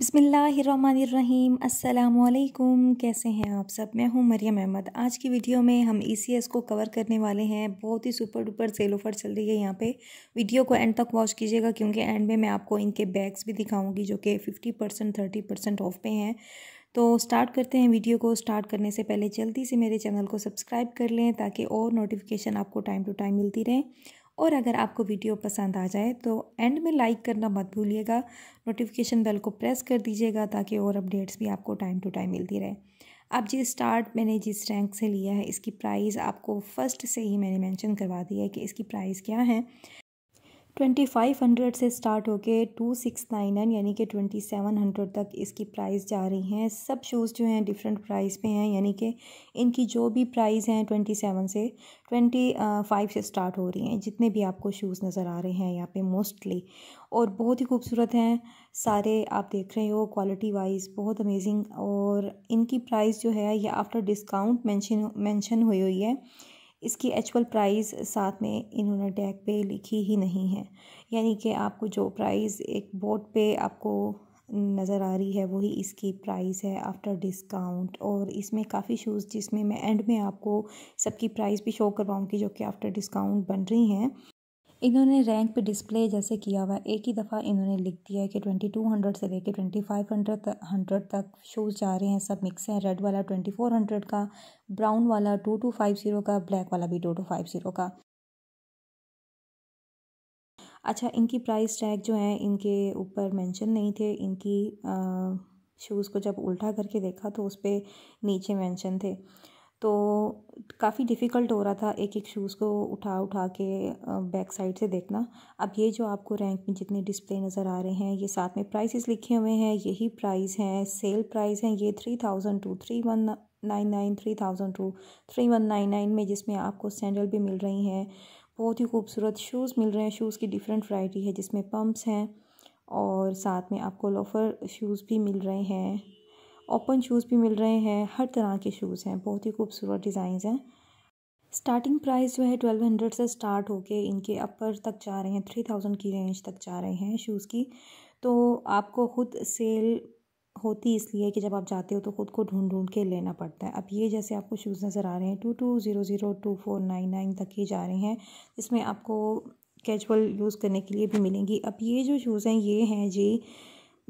बिसमीम् अल्लाम कैसे हैं आप सब मैं हूं मरियम अहमद आज की वीडियो में हम ई e को कवर करने वाले हैं बहुत ही सुपर डुपर सेल ऑफर चल रही है यहाँ पे वीडियो को एंड तक वॉच कीजिएगा क्योंकि एंड में मैं आपको इनके बैग्स भी दिखाऊंगी जो कि fifty percent thirty percent off पे हैं तो स्टार्ट करते हैं वीडियो को स्टार्ट करने से पहले जल्दी से मेरे चैनल को सब्सक्राइब कर लें ताकि और नोटिफिकेशन आपको टाइम टू टाइम मिलती रहें और अगर आपको वीडियो पसंद आ जाए तो एंड में लाइक करना मत भूलिएगा नोटिफिकेशन बेल को प्रेस कर दीजिएगा ताकि और अपडेट्स भी आपको टाइम टू टाइम मिलती रहे अब जिस स्टार्ट मैंने जिस रैंक से लिया है इसकी प्राइस आपको फर्स्ट से ही मैंने मेंशन करवा दी है कि इसकी प्राइस क्या है ट्वेंटी फाइव हंड्रेड से स्टार्ट होके टू सिक्स नाइन नाइन यानी कि ट्वेंटी सेवन हंड्रेड तक इसकी प्राइस जा रही हैं सब शूज़ जो हैं डिफरेंट प्राइस पे हैं यानी कि इनकी जो भी प्राइस हैं ट्वेंटी सेवन से ट्वेंटी फाइव से स्टार्ट हो रही हैं जितने भी आपको शूज़ नज़र आ रहे हैं यहाँ पे मोस्टली और बहुत ही खूबसूरत हैं सारे आप देख रहे हो क्वालिटी वाइज बहुत अमेजिंग और इनकी प्राइस जो है ये आफ्टर डिस्काउंट मैंशन मैंशन हुई हुई है इसकी एक्चुअल प्राइस साथ में इन्होंने टैग पे लिखी ही नहीं है यानी कि आपको जो प्राइस एक बोर्ड पे आपको नज़र आ रही है वही इसकी प्राइस है आफ्टर डिस्काउंट और इसमें काफ़ी शूज़ जिसमें मैं एंड में आपको सबकी प्राइस भी शो करवाऊँगी जो कि आफ्टर डिस्काउंट बन रही हैं इन्होंने रैंक पे डिस्प्ले जैसे किया हुआ एक ही दफ़ा इन्होंने लिख दिया है कि ट्वेंटी टू हंड्रेड से लेके ट्वेंटी फाइव हंड्रेड हंड्रेड तक शूज़ जा रहे हैं सब मिक्स हैं रेड वाला ट्वेंटी फोर हंड्रेड का ब्राउन वाला टू टू फाइव ज़ीरो का ब्लैक वाला भी टू टू फाइव ज़ीरो का अच्छा इनकी प्राइस टैग जो है इनके ऊपर मेंशन नहीं थे इनकी शूज़ को जब उल्टा करके देखा तो उस पर नीचे मेंशन थे तो काफ़ी डिफ़िकल्ट हो रहा था एक एक शूज़ को उठा उठा के बैक साइड से देखना अब ये जो आपको रैंक में जितने डिस्प्ले नज़र आ रहे हैं ये साथ में प्राइसेस लिखे हुए हैं यही प्राइस हैं सेल प्राइस हैं ये three thousand two three one nine nine three thousand two three one nine nine में जिसमें आपको सैंडल भी मिल रही हैं बहुत ही खूबसूरत शूज़ मिल रहे हैं शूज़ की डिफरेंट वराइटी है जिसमें पम्प्स हैं और साथ में आपको लोफर शूज़ भी मिल रहे हैं ओपन शूज़ भी मिल रहे हैं हर तरह के शूज़ हैं बहुत ही खूबसूरत डिज़ाइंस हैं स्टार्टिंग प्राइस जो है ट्वेल्व हंड्रेड से स्टार्ट होके इनके अपर तक जा रहे हैं थ्री थाउजेंड की रेंज तक जा रहे हैं शूज़ की तो आपको खुद सेल होती इसलिए कि जब आप जाते हो तो खुद को ढूंढ ढूंढ के लेना पड़ता है अब ये जैसे आपको शूज़ नज़र आ रहे हैं two two zero zero two four nine nine तक ही जा रहे हैं इसमें आपको कैजुअल यूज़ करने के लिए भी मिलेंगी अब ये जो शूज़ हैं ये हैं जी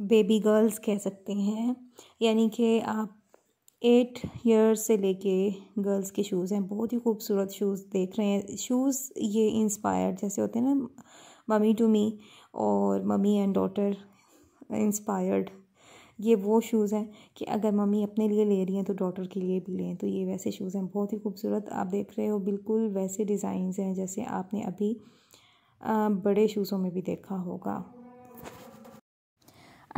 बेबी गर्ल्स कह सकते हैं यानी कि आप एट ईयर्स से लेके गर्ल्स के शूज़ हैं बहुत ही खूबसूरत शूज़ देख रहे हैं शूज़ ये इंस्पायर्ड जैसे होते हैं ना मम्मी टू मी और मम्मी एंड डॉटर इंस्पायर्ड ये वो शूज़ हैं कि अगर मम्मी अपने लिए ले रही हैं तो डॉटर के लिए भी लें तो ये वैसे शूज़ हैं बहुत ही खूबसूरत आप देख रहे हो बिल्कुल वैसे डिज़ाइंस हैं जैसे आपने अभी बड़े शूज़ों में भी देखा होगा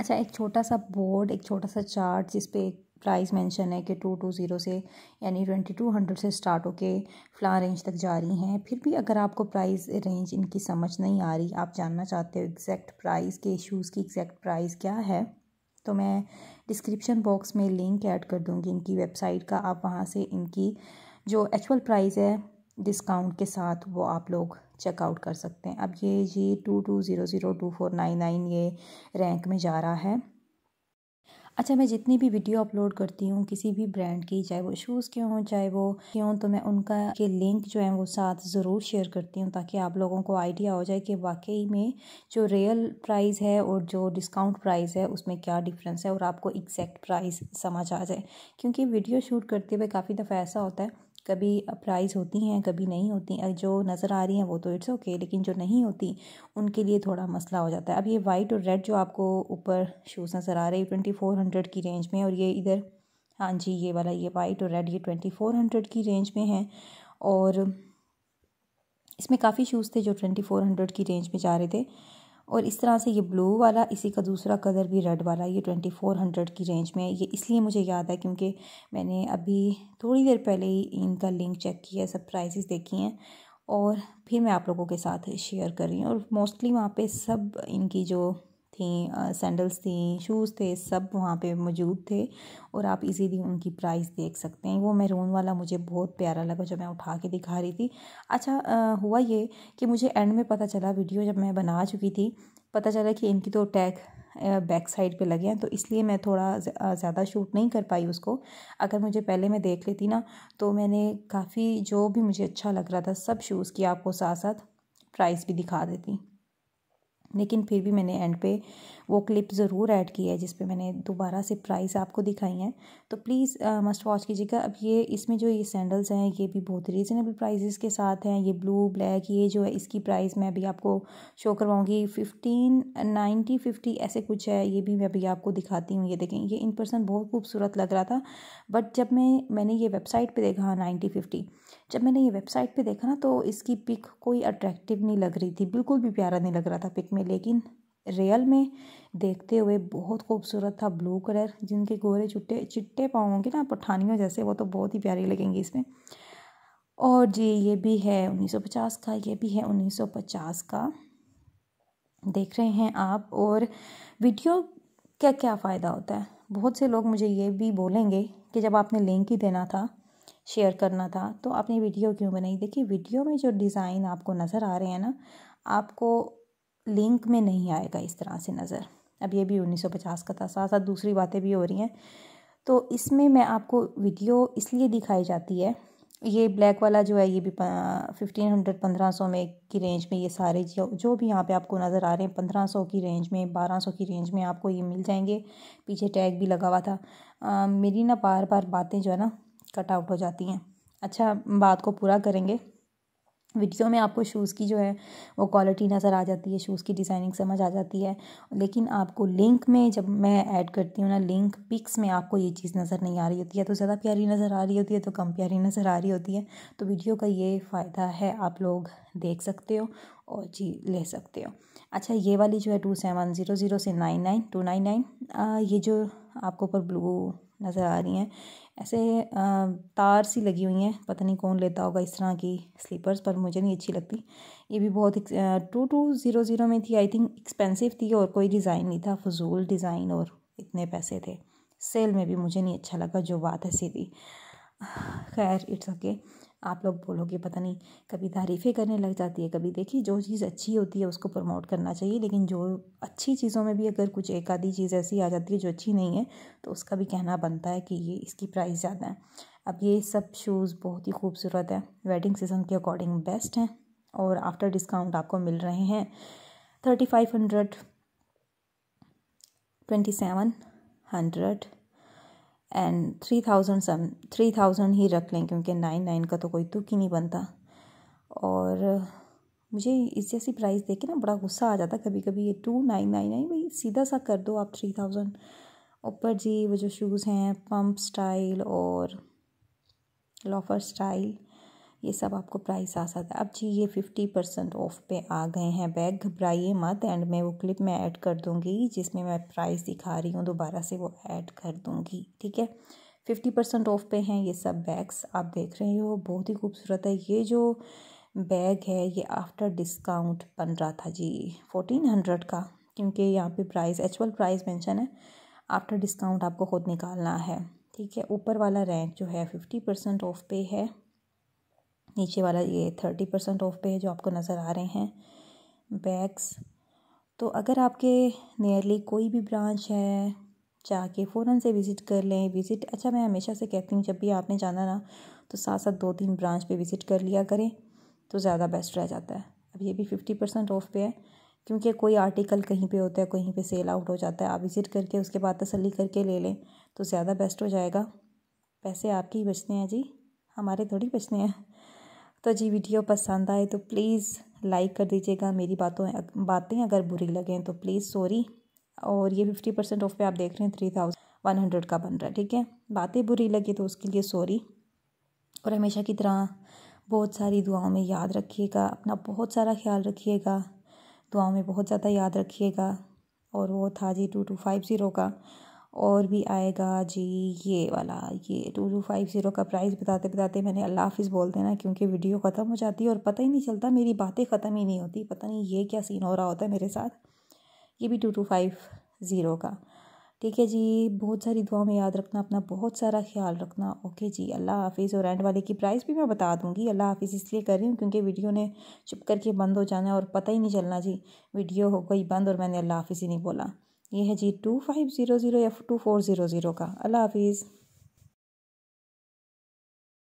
अच्छा एक छोटा सा बोर्ड एक छोटा सा चार्ट जिस पे प्राइस मेंशन है कि टू टू ज़ीरो से यानी ट्वेंटी टू हंड्रेड से स्टार्ट होके फ्ला रेंज तक जा रही हैं फिर भी अगर आपको प्राइस रेंज इनकी समझ नहीं आ रही आप जानना चाहते हो एग्जैक्ट प्राइस के शूज़ की एग्जैक्ट प्राइस क्या है तो मैं डिस्क्रिप्शन बॉक्स में लिंक ऐड कर दूँगी इनकी वेबसाइट का आप वहाँ से इनकी जो एक्चुअल प्राइस है डिस्काउंट के साथ वो आप लोग चेकआउट कर सकते हैं अब ये जी two two zero zero two four nine nine ये रैंक में जा रहा है अच्छा मैं जितनी भी वीडियो अपलोड करती हूँ किसी भी ब्रांड की चाहे वो शूज़ के हों चाहे वो क्यों हों तो मैं उनका के लिंक जो है वो साथ ज़रूर शेयर करती हूँ ताकि आप लोगों को आइडिया हो जाए कि वाकई में जो रियल प्राइस है और जो डिस्काउंट प्राइस है उसमें क्या डिफरेंस है और आपको एग्जैक्ट प्राइस समझ आ जाए क्योंकि वीडियो शूट करते हुए काफ़ी दफ़ा ऐसा होता है कभी प्राइज़ होती हैं कभी नहीं होती जो नज़र आ रही हैं वो तो इट्स ओके लेकिन जो नहीं होती उनके लिए थोड़ा मसला हो जाता है अब ये वाइट और रेड जो आपको ऊपर शूज़ नज़र आ रहे हैं ट्वेंटी फोर हंड्रेड की रेंज में और ये इधर हाँ जी ये वाला ये वाइट और रेड ये ट्वेंटी फोर हंड्रेड की रेंज में है और इसमें काफ़ी शूज़ थे जो ट्वेंटी फोर हंड्रेड की रेंज में जा रहे थे और इस तरह से ये ब्लू वाला इसी का दूसरा कलर भी रेड वाला ये ट्वेंटी फोर हंड्रेड की रेंज में है ये इसलिए मुझे याद है क्योंकि मैंने अभी थोड़ी देर पहले ही इनका लिंक चेक किया सब प्राइजेस देखी हैं और फिर मैं आप लोगों के साथ शेयर कर रही हूँ और मोस्टली वहाँ पे सब इनकी जो थी सैंडल्स थी शूज़ थे सब वहाँ पे मौजूद थे और आप इजीली उनकी प्राइस देख सकते हैं वो मैरून वाला मुझे बहुत प्यारा लगा जो मैं उठा के दिखा रही थी अच्छा आ, हुआ ये कि मुझे एंड में पता चला वीडियो जब मैं बना चुकी थी पता चला कि इनकी तो टैग बैक साइड पे लगे हैं तो इसलिए मैं थोड़ा ज़्यादा शूट नहीं कर पाई उसको अगर मुझे पहले मैं देख लेती ना तो मैंने काफ़ी जो भी मुझे अच्छा लग रहा था सब शूज़ की आपको साथ साथ प्राइस भी दिखा देती लेकिन फिर भी मैंने एंड पे वो क्लिप ज़रूर ऐड की है जिस पे मैंने दोबारा से प्राइस आपको दिखाई हैं तो प्लीज़ मस्ट वॉच कीजिएगा अब ये इसमें जो ये सैंडल्स हैं ये भी बहुत रीज़नेबल प्राइजेस के साथ हैं ये ब्लू ब्लैक ये जो है इसकी प्राइस मैं अभी आपको शो करवाऊँगी फिफ्टीन नाइन्टी फिफ्टी ऐसे कुछ है ये भी मैं अभी आपको दिखाती हूँ ये देखें ये इन पर्सन बहुत खूबसूरत लग रहा था बट जब मैं मैंने ये वेबसाइट पर देखा नाइन्टी फिफ्टी जब मैंने ये वेबसाइट पे देखा ना तो इसकी पिक कोई अट्रैक्टिव नहीं लग रही थी बिल्कुल भी प्यारा नहीं लग रहा था पिक में लेकिन रियल में देखते हुए बहुत खूबसूरत था ब्लू कलर जिनके गोरे चुट्टे चिट्टे पाँव होंगे ना पठानियों जैसे वो तो बहुत ही प्यारी लगेंगी इसमें और जी ये भी है 1950 का ये भी है 1950 का देख रहे हैं आप और वीडियो क्या क्या फ़ायदा होता है बहुत से लोग मुझे ये भी बोलेंगे कि जब आपने लिंक ही देना था शेयर करना था तो आपने वीडियो क्यों बनाई देखिए वीडियो में जो डिज़ाइन आपको नज़र आ रहे हैं ना आपको लिंक में नहीं आएगा इस तरह से नज़र अब ये भी 1950 का था साथ साथ दूसरी बातें भी हो रही हैं तो इसमें मैं आपको वीडियो इसलिए दिखाई जाती है ये ब्लैक वाला जो है ये भी फिफ्टीन हंड्रेड पंद्रह सौ में की रेंज में ये सारे जो जो भी यहाँ पे आपको नज़र आ रहे हैं पंद्रह सौ की रेंज में बारह सौ की रेंज में आपको ये मिल जाएंगे पीछे टैग भी लगा हुआ था आ, मेरी ना बार बार बातें जो है ना कट आउट हो जाती हैं अच्छा बात को पूरा करेंगे वीडियो में आपको शूज़ की जो है वो क्वालिटी नज़र आ जाती है शूज़ की डिज़ाइनिंग समझ आ जाती है लेकिन आपको लिंक में जब मैं ऐड करती हूँ ना लिंक पिक्स में आपको ये चीज़ नज़र नहीं आ रही होती है तो ज़्यादा प्यारी नज़र आ रही होती है तो कम प्यारी नज़र आ रही होती है तो वीडियो का ये फ़ायदा है आप लोग देख सकते हो और जी ले सकते हो अच्छा ये वाली जो है टू सेवन ज़ीरो ज़ीरो से nine nine two nine nine ये जो आपको ऊपर ब्लू नज़र आ रही हैं ऐसे तार सी लगी हुई हैं पता नहीं कौन लेता होगा इस तरह की स्लीपर्स पर मुझे नहीं अच्छी लगती ये भी बहुत टू टू ज़ीरो ज़ीरो में थी आई थिंक एक्सपेंसिव थी और कोई डिज़ाइन नहीं था फजूल डिज़ाइन और इतने पैसे थे सेल में भी मुझे नहीं अच्छा लगा जो बात है सीधी खैर इट्स ओके okay. आप लोग बोलोगे पता नहीं कभी तारीफ़ें करने लग जाती है कभी देखिए जो चीज़ अच्छी होती है उसको प्रमोट करना चाहिए लेकिन जो अच्छी चीज़ों में भी अगर कुछ एक आधी चीज़ ऐसी आ जाती है जो अच्छी नहीं है तो उसका भी कहना बनता है कि ये इसकी प्राइस ज़्यादा है अब ये सब शूज़ बहुत ही खूबसूरत है वेडिंग सीज़न के अकॉर्डिंग बेस्ट हैं और आफ्टर डिस्काउंट आपको मिल रहे हैं thirty five hundred twenty seven hundred and three thousand some three thousand ही रख लें क्योंकि नाइन नाइन का तो कोई तुक ही नहीं बनता और uh, मुझे इस जैसी प्राइस देख के ना बड़ा गुस्सा आ जाता कभी कभी ये टू नाइन नाइन नाइन भाई सीधा सा कर दो आप थ्री थाउजेंड ऊपर जी वो जो शूज़ हैं पम्प स्टाइल और लॉफर स्टाइल ये सब आपको प्राइस आ सकता है अब जी ये फिफ्टी परसेंट ऑफ पे आ गए हैं बैग घबराइए मत एंड मैं वो क्लिप मैं ऐड कर दूँगी जिसमें मैं प्राइस दिखा रही हूँ दोबारा से वो ऐड कर दूँगी ठीक है फिफ्टी परसेंट ऑफ पे हैं ये सब बैग्स आप देख रहे हो बहुत ही खूबसूरत है ये जो बैग है ये आफ्टर डिस्काउंट बन रहा था जी फोर्टीन हंड्रेड का क्योंकि यहाँ पे प्राइस एक्चुअल प्राइस मेंशन है आफ्टर डिस्काउंट आपको खुद निकालना है ठीक है ऊपर वाला रैंक जो है फिफ्टी परसेंट ऑफ पे है नीचे वाला ये थर्टी परसेंट ऑफ पे है जो आपको नज़र आ रहे हैं बैग्स तो अगर आपके नियरली कोई भी ब्रांच है जाके फ़ौर से विज़िट कर लें विज़िट अच्छा मैं हमेशा से कहती हूँ जब भी आपने जाना ना तो साथ साथ दो तीन ब्रांच पे विज़िट कर लिया करें तो ज़्यादा बेस्ट रह जाता है अब ये भी फिफ्टी परसेंट ऑफ पे है क्योंकि कोई आर्टिकल कहीं पे होता है कहीं पे सेल आउट हो जाता है आप विज़िट करके उसके बाद तसली करके ले लें तो ज़्यादा बेस्ट हो जाएगा पैसे आपके ही बचते हैं जी हमारे थोड़ी बचते हैं तो जी वीडियो पसंद आए तो प्लीज़ लाइक कर दीजिएगा मेरी बातों बातें अगर बुरी लगें तो प्लीज़ सॉरी और ये फिफ्टी परसेंट ऑफ पे आप देख रहे हैं थ्री थाउजेंड वन हंड्रेड का बन रहा है ठीक है बातें बुरी लगी तो उसके लिए सॉरी और हमेशा की तरह बहुत सारी दुआओं में याद रखिएगा अपना बहुत सारा ख्याल रखिएगा दुआओं में बहुत ज़्यादा याद रखिएगा और वो था जी टू टू फाइव ज़ीरो का और भी आएगा जी ये वाला ये टू टू फाइव ज़ीरो का प्राइस बताते बताते मैंने अल्लाह हाफिज़ बोल देना क्योंकि वीडियो ख़त्म हो जाती है और पता ही नहीं चलता मेरी बातें ख़त्म ही नहीं होती पता नहीं ये क्या सीन हो रहा होता है मेरे साथ ये भी टू टू फाइव ज़ीरो का ठीक है जी बहुत सारी दुआ में याद रखना अपना बहुत सारा ख्याल रखना ओके जी अल्लाह हाफिज़ और एंड वाले की प्राइस भी मैं बता दूंगी अल्लाह हाफिज़ इसलिए कर रही हूँ क्योंकि वीडियो ने चुप करके बंद हो जाना है और पता ही नहीं चलना जी वीडियो हो गई बंद और मैंने अल्लाह हाफिज़ ही नहीं बोला ये है जी टू फाइव ज़ीरो ज़ीरो या टू फोर ज़ीरो ज़ीरो का अल्लाह हाफिज़